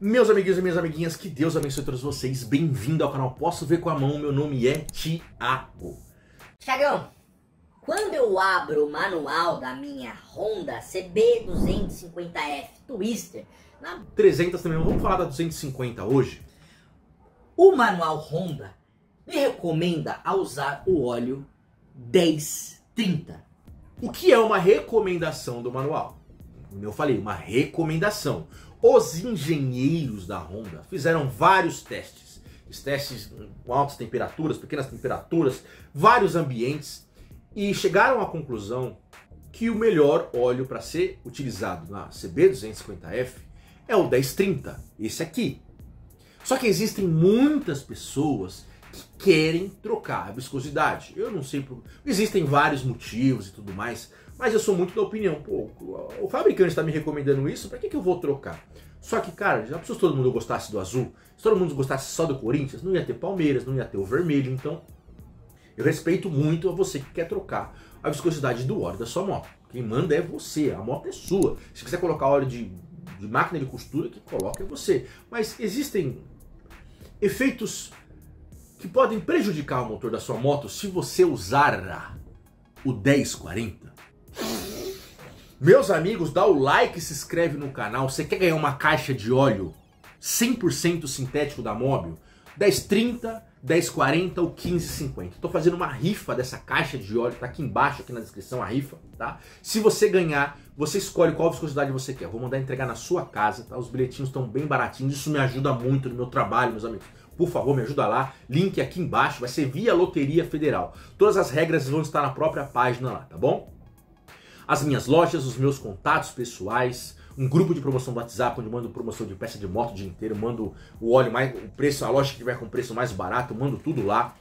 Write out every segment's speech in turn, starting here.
Meus amiguinhos e minhas amiguinhas, que Deus abençoe todos vocês. Bem-vindo ao canal Posso Ver com a Mão. Meu nome é Tiago. Tiagão, quando eu abro o manual da minha Honda CB250F Twister, na 300 também, vamos falar da 250 hoje. O manual Honda me recomenda a usar o óleo 1030. O que é uma recomendação do manual? Como eu falei, uma recomendação. Os engenheiros da Honda fizeram vários testes. Testes com altas temperaturas, pequenas temperaturas, vários ambientes e chegaram à conclusão que o melhor óleo para ser utilizado na CB250F é o 1030, esse aqui. Só que existem muitas pessoas que querem trocar a viscosidade. Eu não sei por... Existem vários motivos e tudo mais, mas eu sou muito da opinião, pô, o fabricante está me recomendando isso, para que, que eu vou trocar? Só que, cara, já precisou se todo mundo gostasse do azul? Se todo mundo gostasse só do Corinthians, não ia ter Palmeiras, não ia ter o vermelho. Então, eu respeito muito a você que quer trocar a viscosidade do óleo da sua moto. Quem manda é você, a moto é sua. Se quiser colocar óleo de, de máquina de costura, que coloca é você. Mas existem efeitos que podem prejudicar o motor da sua moto se você usar o 1040 meus amigos, dá o like, se inscreve no canal. Você quer ganhar uma caixa de óleo 100% sintético da Mobil? 1030, 1040 ou 1550. Estou fazendo uma rifa dessa caixa de óleo, tá aqui embaixo, aqui na descrição a rifa, tá? Se você ganhar, você escolhe qual viscosidade você quer. vou mandar entregar na sua casa, tá? Os bilhetinhos estão bem baratinhos, isso me ajuda muito no meu trabalho, meus amigos. Por favor, me ajuda lá. Link aqui embaixo, vai ser via Loteria Federal. Todas as regras vão estar na própria página lá, tá bom? as minhas lojas, os meus contatos pessoais, um grupo de promoção do WhatsApp onde mando promoção de peça de moto o dia inteiro, mando o óleo mais, o preço, a loja que tiver com preço mais barato, mando tudo lá.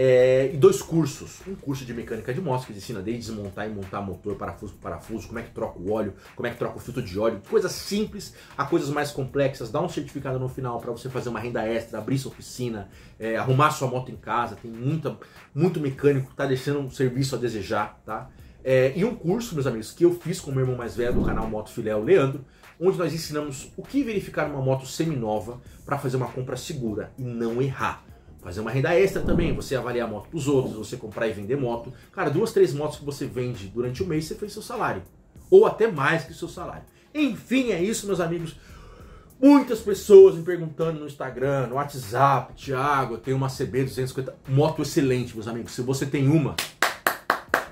É, e dois cursos. Um curso de mecânica de motos que ensina desde desmontar e montar motor, parafuso por parafuso, como é que troca o óleo, como é que troca o filtro de óleo, coisas simples a coisas mais complexas. Dá um certificado no final para você fazer uma renda extra, abrir sua oficina, é, arrumar sua moto em casa. Tem muita, muito mecânico que tá deixando um serviço a desejar, tá? É, em um curso, meus amigos, que eu fiz com o meu irmão mais velho do canal Moto o Leandro, onde nós ensinamos o que verificar uma moto seminova para fazer uma compra segura e não errar. Fazer uma renda extra também, você avaliar a moto para os outros, você comprar e vender moto. Cara, duas, três motos que você vende durante o mês, você fez seu salário. Ou até mais que seu salário. Enfim, é isso, meus amigos. Muitas pessoas me perguntando no Instagram, no WhatsApp, Thiago, eu tenho uma CB250, moto excelente, meus amigos. Se você tem uma,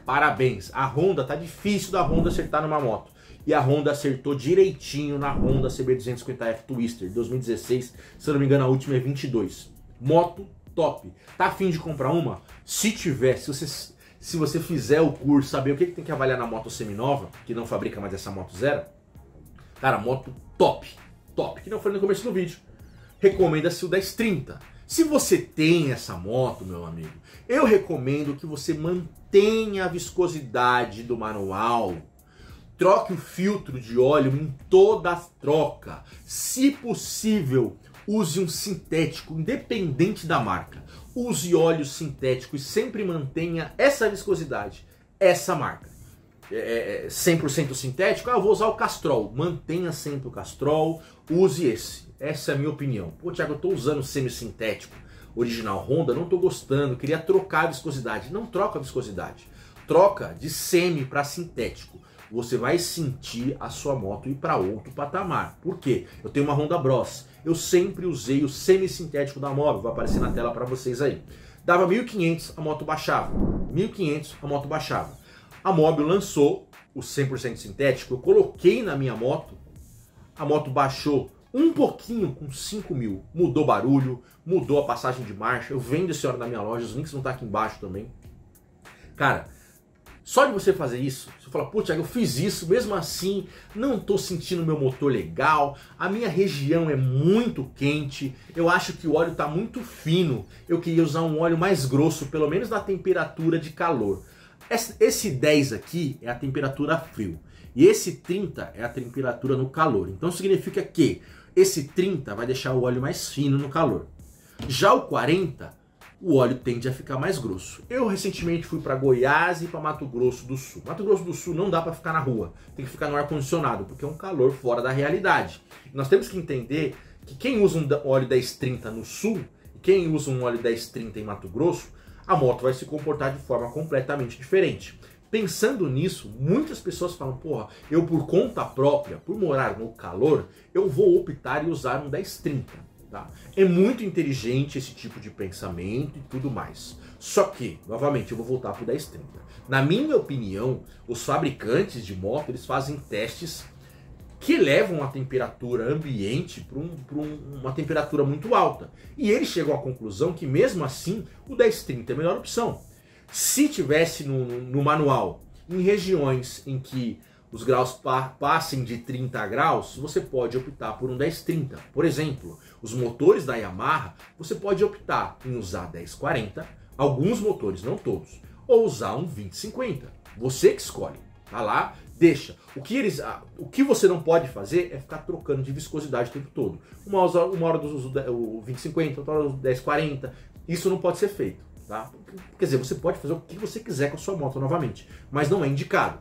Parabéns. A Honda, tá difícil da Honda acertar numa moto. E a Honda acertou direitinho na Honda CB250F Twister 2016. Se eu não me engano, a última é 22. Moto top. Tá afim de comprar uma? Se tiver, se você, se você fizer o curso, saber o que, que tem que avaliar na moto seminova, que não fabrica mais essa moto zero, cara, moto top. Top. Que não foi no começo do vídeo. Recomenda-se o 1030 se você tem essa moto, meu amigo, eu recomendo que você mantenha a viscosidade do manual. Troque o filtro de óleo em toda a troca. Se possível, use um sintético, independente da marca. Use óleo sintético e sempre mantenha essa viscosidade, essa marca é, 100% é, é, sintético, ah, eu vou usar o Castrol. Mantenha sempre o Castrol, use esse. Essa é a minha opinião. Pô, Thiago, eu estou usando semissintético original Honda, não estou gostando, queria trocar a viscosidade. Não troca a viscosidade. Troca de semi para sintético. Você vai sentir a sua moto ir para outro patamar. Por quê? Eu tenho uma Honda Bros. Eu sempre usei o semissintético da móvel, vai aparecer na tela para vocês aí. Dava 1500, a moto baixava. 1500, a moto baixava. A Mobil lançou o 100% sintético, eu coloquei na minha moto, a moto baixou um pouquinho com 5 mil. Mudou barulho, mudou a passagem de marcha. Eu vendo esse hora na minha loja, os links vão estar tá aqui embaixo também. Cara, só de você fazer isso, você fala, putz, eu fiz isso, mesmo assim, não estou sentindo meu motor legal, a minha região é muito quente, eu acho que o óleo está muito fino, eu queria usar um óleo mais grosso, pelo menos na temperatura de calor. Esse 10 aqui é a temperatura frio e esse 30 é a temperatura no calor. Então significa que esse 30 vai deixar o óleo mais fino no calor. Já o 40, o óleo tende a ficar mais grosso. Eu recentemente fui para Goiás e para Mato Grosso do Sul. Mato Grosso do Sul não dá para ficar na rua, tem que ficar no ar condicionado, porque é um calor fora da realidade. Nós temos que entender que quem usa um óleo 1030 no sul e quem usa um óleo 1030 em Mato Grosso a moto vai se comportar de forma completamente diferente. Pensando nisso, muitas pessoas falam: porra, eu por conta própria, por morar no calor, eu vou optar e usar um 1030. Tá? É muito inteligente esse tipo de pensamento e tudo mais. Só que, novamente, eu vou voltar para o 1030. Na minha opinião, os fabricantes de moto eles fazem testes que levam a temperatura ambiente para um, um, uma temperatura muito alta. E eles chegou à conclusão que, mesmo assim, o 1030 é a melhor opção. Se tivesse no, no manual, em regiões em que os graus pa passem de 30 graus, você pode optar por um 1030. Por exemplo, os motores da Yamaha, você pode optar em usar 1040, alguns motores, não todos, ou usar um 2050. Você que escolhe. Tá lá Deixa. O que, eles, ah, o que você não pode fazer é ficar trocando de viscosidade o tempo todo. Uma hora, uma hora uso 2050, outra hora o 1040. Isso não pode ser feito. Tá? Quer dizer, você pode fazer o que você quiser com a sua moto novamente, mas não é indicado.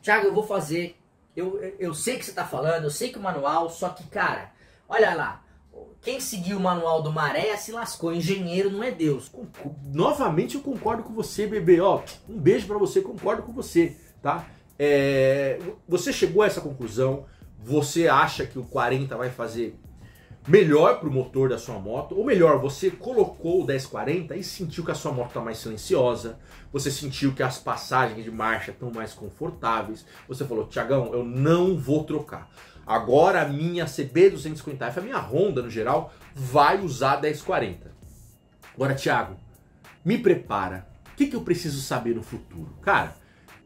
Tiago, eu vou fazer. Eu, eu sei que você está falando, eu sei que o manual, só que, cara, olha lá. Quem seguiu o manual do Maré se lascou. Engenheiro não é Deus. Novamente eu concordo com você, bebê. Ó, um beijo para você, concordo com você, tá? É, você chegou a essa conclusão? Você acha que o 40 vai fazer melhor para o motor da sua moto? Ou melhor, você colocou o 1040 e sentiu que a sua moto está mais silenciosa? Você sentiu que as passagens de marcha estão mais confortáveis? Você falou, Tiagão, eu não vou trocar. Agora a minha CB250F, a minha Honda no geral, vai usar 1040. Agora, Thiago, me prepara. O que, que eu preciso saber no futuro? Cara,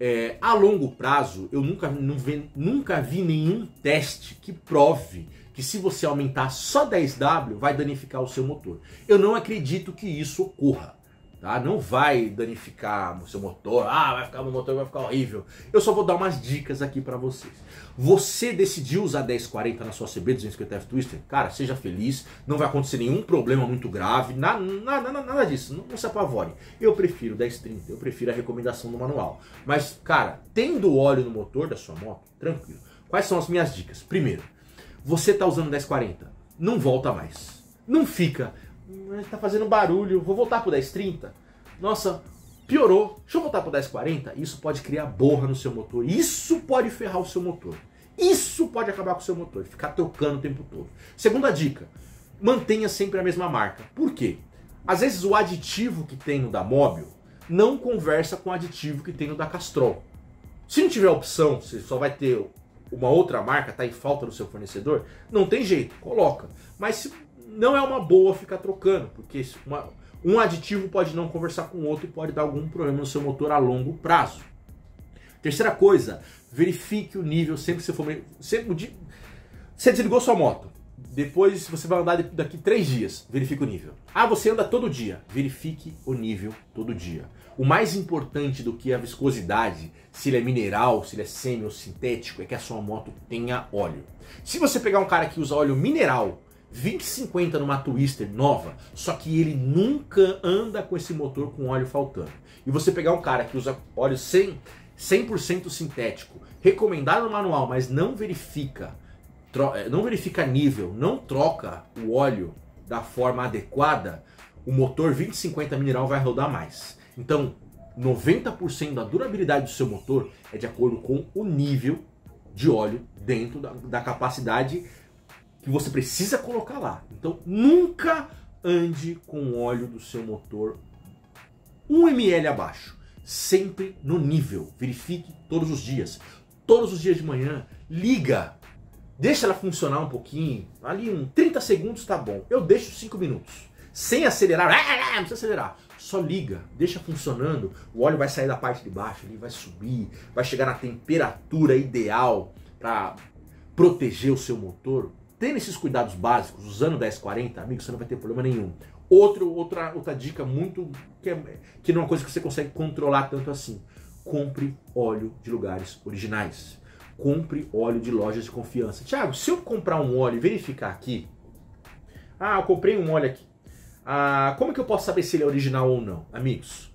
é, a longo prazo, eu nunca, vi, nunca vi nenhum teste que prove que se você aumentar só 10W, vai danificar o seu motor. Eu não acredito que isso ocorra. Tá? Não vai danificar o seu motor, ah, vai ficar meu motor vai ficar horrível. Eu só vou dar umas dicas aqui para vocês. Você decidiu usar 1040 na sua CB 250F Twister? Cara, seja feliz, não vai acontecer nenhum problema muito grave, nada, nada, nada disso, não, não se apavore. Eu prefiro 1030, eu prefiro a recomendação do manual. Mas, cara, tendo óleo no motor da sua moto, tranquilo. Quais são as minhas dicas? Primeiro, você tá usando 1040, não volta mais. Não fica mas tá fazendo barulho, vou voltar pro 10.30. Nossa, piorou, deixa eu voltar pro 10.40. Isso pode criar borra no seu motor, isso pode ferrar o seu motor. Isso pode acabar com o seu motor, ficar trocando o tempo todo. Segunda dica, mantenha sempre a mesma marca. Por quê? Às vezes o aditivo que tem no da Mobil não conversa com o aditivo que tem no da Castrol. Se não tiver opção, você só vai ter uma outra marca, tá em falta no seu fornecedor, não tem jeito, coloca. Mas se não é uma boa ficar trocando, porque uma, um aditivo pode não conversar com o outro e pode dar algum problema no seu motor a longo prazo. Terceira coisa, verifique o nível sempre que você for. Sempre, você desligou sua moto. Depois você vai andar daqui três dias, verifique o nível. Ah, você anda todo dia, verifique o nível todo dia. O mais importante do que a viscosidade, se ele é mineral, se ele é semi ou sintético, é que a sua moto tenha óleo. Se você pegar um cara que usa óleo mineral 2050 numa Twister nova, só que ele nunca anda com esse motor com óleo faltando. E você pegar um cara que usa óleo 100, 100% sintético, recomendado no manual, mas não verifica, eh, não verifica nível, não troca o óleo da forma adequada, o motor 2050 mineral vai rodar mais. Então, 90% da durabilidade do seu motor é de acordo com o nível de óleo dentro da, da capacidade que você precisa colocar lá. Então nunca ande com o óleo do seu motor 1 ml abaixo, sempre no nível. Verifique todos os dias. Todos os dias de manhã, liga. Deixa ela funcionar um pouquinho, ali um 30 segundos tá bom. Eu deixo 5 minutos. Sem acelerar, ah, ah, ah, não precisa acelerar. Só liga, deixa funcionando. O óleo vai sair da parte de baixo, ele vai subir, vai chegar na temperatura ideal para proteger o seu motor Tendo esses cuidados básicos, usando 1040, amigo, você não vai ter problema nenhum. Outro, outra, outra dica muito que, é, que não é uma coisa que você consegue controlar tanto assim. Compre óleo de lugares originais. Compre óleo de lojas de confiança. Tiago, se eu comprar um óleo e verificar aqui, ah, eu comprei um óleo aqui. Ah, como que eu posso saber se ele é original ou não? Amigos,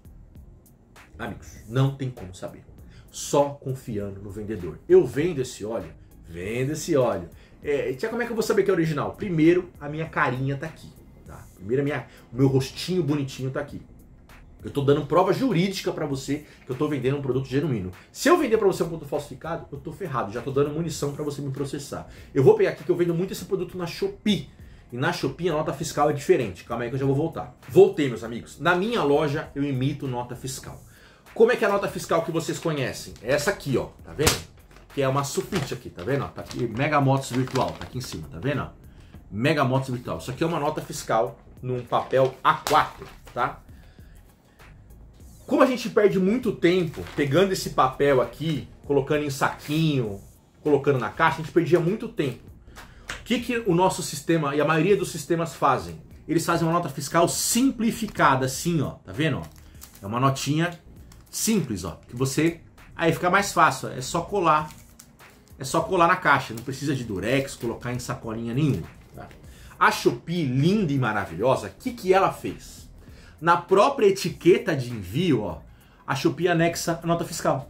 amigos, não tem como saber. Só confiando no vendedor. Eu vendo esse óleo, vendo esse óleo. É, tia, como é que eu vou saber que é original? Primeiro, a minha carinha tá aqui. Tá? Primeiro, minha, o meu rostinho bonitinho tá aqui. Eu tô dando prova jurídica para você que eu tô vendendo um produto genuíno. Se eu vender para você um produto falsificado, eu tô ferrado. Já tô dando munição para você me processar. Eu vou pegar aqui que eu vendo muito esse produto na Shopee. E na Shopee a nota fiscal é diferente. Calma aí que eu já vou voltar. Voltei, meus amigos. Na minha loja eu emito nota fiscal. Como é que é a nota fiscal que vocês conhecem? É essa aqui, ó. Tá vendo? que é uma sulfite aqui, tá vendo? Tá aqui Mega Motos Virtual, tá aqui em cima, tá vendo? Mega Motos Virtual. Isso aqui é uma nota fiscal num papel A4, tá? Como a gente perde muito tempo pegando esse papel aqui, colocando em saquinho, colocando na caixa, a gente perdia muito tempo. O que, que o nosso sistema e a maioria dos sistemas fazem? Eles fazem uma nota fiscal simplificada, assim, ó, tá vendo? É uma notinha simples, ó, que você aí fica mais fácil, é só colar é só colar na caixa, não precisa de durex, colocar em sacolinha nenhuma. Tá? A Shopee, linda e maravilhosa, o que, que ela fez? Na própria etiqueta de envio, ó, a Shopee anexa a nota fiscal.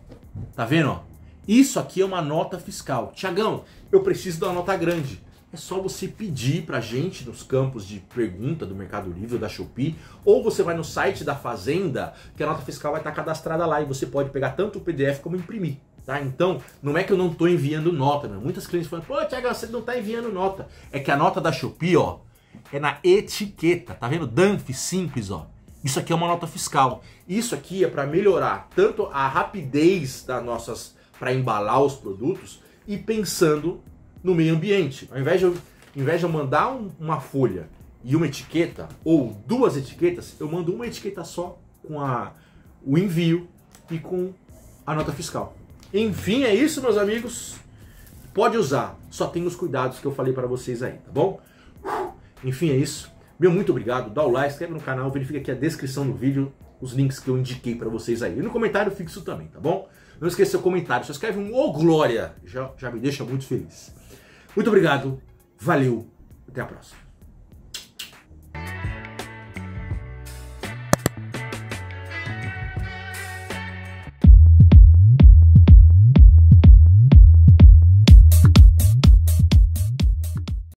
Tá vendo? Ó? Isso aqui é uma nota fiscal. Tiagão, eu preciso da nota grande. É só você pedir pra gente nos campos de pergunta do Mercado Livre da Shopee, ou você vai no site da Fazenda, que a nota fiscal vai estar tá cadastrada lá e você pode pegar tanto o PDF como imprimir. Tá? Então, não é que eu não estou enviando nota. Meu. Muitas clientes falam, pô, Tiago, você não está enviando nota. É que a nota da Shopee, ó, é na etiqueta. Tá vendo? Danf simples, ó. Isso aqui é uma nota fiscal. Isso aqui é para melhorar tanto a rapidez das nossas para embalar os produtos e pensando no meio ambiente. Ao invés de eu, invés de eu mandar um, uma folha e uma etiqueta ou duas etiquetas, eu mando uma etiqueta só com a, o envio e com a nota fiscal. Enfim, é isso, meus amigos. Pode usar, só tem os cuidados que eu falei para vocês aí, tá bom? Enfim, é isso. Meu muito obrigado, dá o like, inscreve no canal, verifica aqui a descrição do vídeo, os links que eu indiquei para vocês aí. E no comentário fixo também, tá bom? Não esqueça seu comentário, se escreve um ô glória, já, já me deixa muito feliz. Muito obrigado, valeu, até a próxima.